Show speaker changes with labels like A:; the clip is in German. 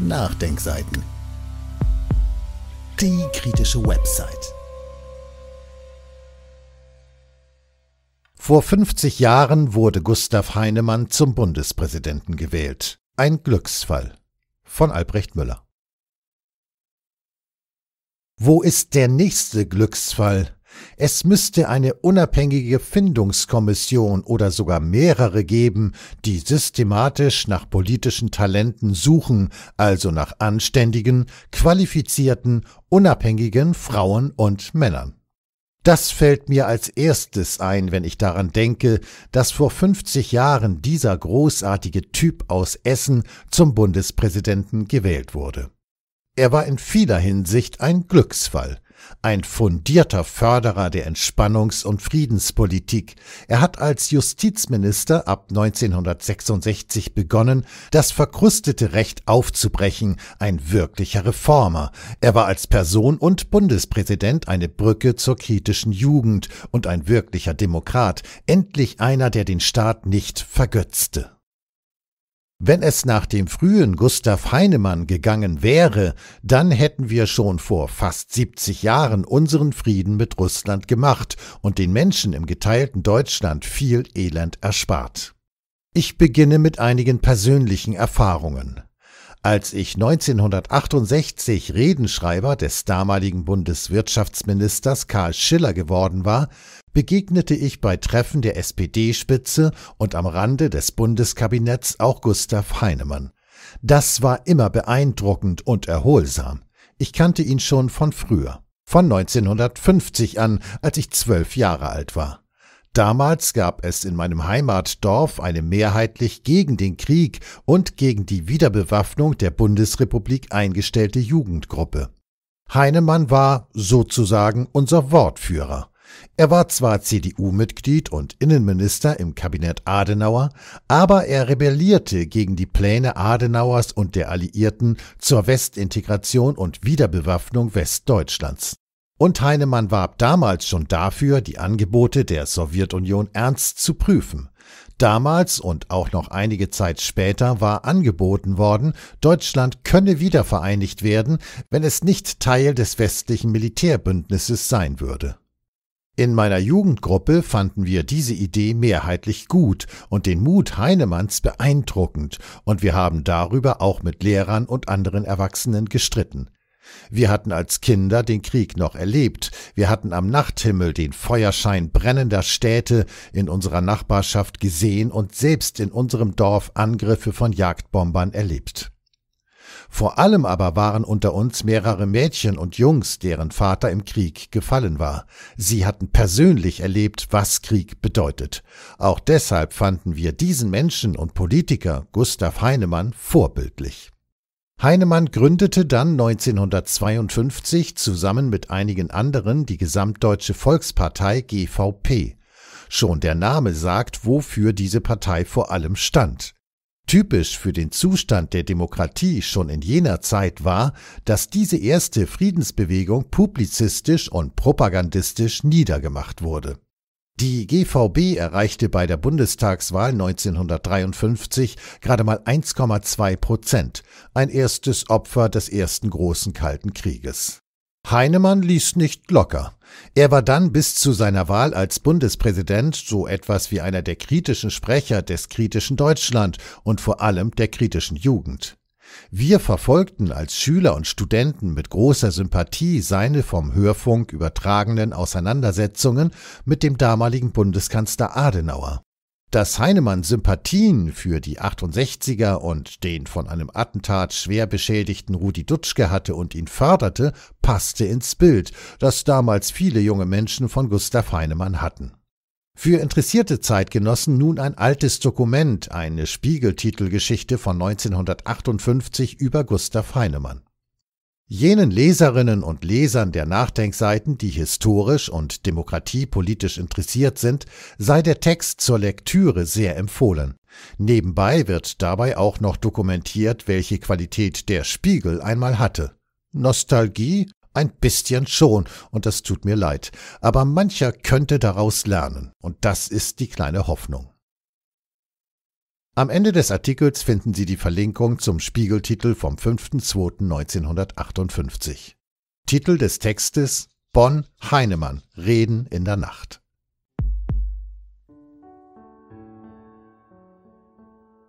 A: Nachdenkseiten. Die kritische Website. Vor 50 Jahren wurde Gustav Heinemann zum Bundespräsidenten gewählt. Ein Glücksfall von Albrecht Müller. Wo ist der nächste Glücksfall? Es müsste eine unabhängige Findungskommission oder sogar mehrere geben, die systematisch nach politischen Talenten suchen, also nach anständigen, qualifizierten, unabhängigen Frauen und Männern. Das fällt mir als erstes ein, wenn ich daran denke, dass vor 50 Jahren dieser großartige Typ aus Essen zum Bundespräsidenten gewählt wurde. Er war in vieler Hinsicht ein Glücksfall ein fundierter Förderer der Entspannungs- und Friedenspolitik. Er hat als Justizminister ab 1966 begonnen, das verkrustete Recht aufzubrechen, ein wirklicher Reformer. Er war als Person und Bundespräsident eine Brücke zur kritischen Jugend und ein wirklicher Demokrat, endlich einer, der den Staat nicht vergötzte. Wenn es nach dem frühen Gustav Heinemann gegangen wäre, dann hätten wir schon vor fast 70 Jahren unseren Frieden mit Russland gemacht und den Menschen im geteilten Deutschland viel Elend erspart. Ich beginne mit einigen persönlichen Erfahrungen. Als ich 1968 Redenschreiber des damaligen Bundeswirtschaftsministers Karl Schiller geworden war, begegnete ich bei Treffen der SPD-Spitze und am Rande des Bundeskabinetts auch Gustav Heinemann. Das war immer beeindruckend und erholsam. Ich kannte ihn schon von früher, von 1950 an, als ich zwölf Jahre alt war. Damals gab es in meinem Heimatdorf eine mehrheitlich gegen den Krieg und gegen die Wiederbewaffnung der Bundesrepublik eingestellte Jugendgruppe. Heinemann war sozusagen unser Wortführer. Er war zwar CDU-Mitglied und Innenminister im Kabinett Adenauer, aber er rebellierte gegen die Pläne Adenauers und der Alliierten zur Westintegration und Wiederbewaffnung Westdeutschlands. Und Heinemann warb damals schon dafür, die Angebote der Sowjetunion ernst zu prüfen. Damals und auch noch einige Zeit später war angeboten worden, Deutschland könne wiedervereinigt werden, wenn es nicht Teil des westlichen Militärbündnisses sein würde. In meiner Jugendgruppe fanden wir diese Idee mehrheitlich gut und den Mut Heinemanns beeindruckend, und wir haben darüber auch mit Lehrern und anderen Erwachsenen gestritten. Wir hatten als Kinder den Krieg noch erlebt. Wir hatten am Nachthimmel den Feuerschein brennender Städte in unserer Nachbarschaft gesehen und selbst in unserem Dorf Angriffe von Jagdbombern erlebt. Vor allem aber waren unter uns mehrere Mädchen und Jungs, deren Vater im Krieg gefallen war. Sie hatten persönlich erlebt, was Krieg bedeutet. Auch deshalb fanden wir diesen Menschen und Politiker Gustav Heinemann vorbildlich. Heinemann gründete dann 1952 zusammen mit einigen anderen die Gesamtdeutsche Volkspartei GVP. Schon der Name sagt, wofür diese Partei vor allem stand. Typisch für den Zustand der Demokratie schon in jener Zeit war, dass diese erste Friedensbewegung publizistisch und propagandistisch niedergemacht wurde. Die GVB erreichte bei der Bundestagswahl 1953 gerade mal 1,2 Prozent, ein erstes Opfer des ersten großen Kalten Krieges. Heinemann ließ nicht locker. Er war dann bis zu seiner Wahl als Bundespräsident so etwas wie einer der kritischen Sprecher des kritischen Deutschland und vor allem der kritischen Jugend. Wir verfolgten als Schüler und Studenten mit großer Sympathie seine vom Hörfunk übertragenen Auseinandersetzungen mit dem damaligen Bundeskanzler Adenauer. Dass Heinemann Sympathien für die 68er und den von einem Attentat schwer beschädigten Rudi Dutschke hatte und ihn förderte, passte ins Bild, das damals viele junge Menschen von Gustav Heinemann hatten. Für interessierte Zeitgenossen nun ein altes Dokument, eine Spiegeltitelgeschichte von 1958 über Gustav Heinemann. Jenen Leserinnen und Lesern der Nachdenkseiten, die historisch und demokratiepolitisch interessiert sind, sei der Text zur Lektüre sehr empfohlen. Nebenbei wird dabei auch noch dokumentiert, welche Qualität der Spiegel einmal hatte. Nostalgie, ein bisschen schon, und das tut mir leid, aber mancher könnte daraus lernen, und das ist die kleine Hoffnung. Am Ende des Artikels finden Sie die Verlinkung zum Spiegeltitel vom 5.2.1958. Titel des Textes Bonn Heinemann Reden in der Nacht.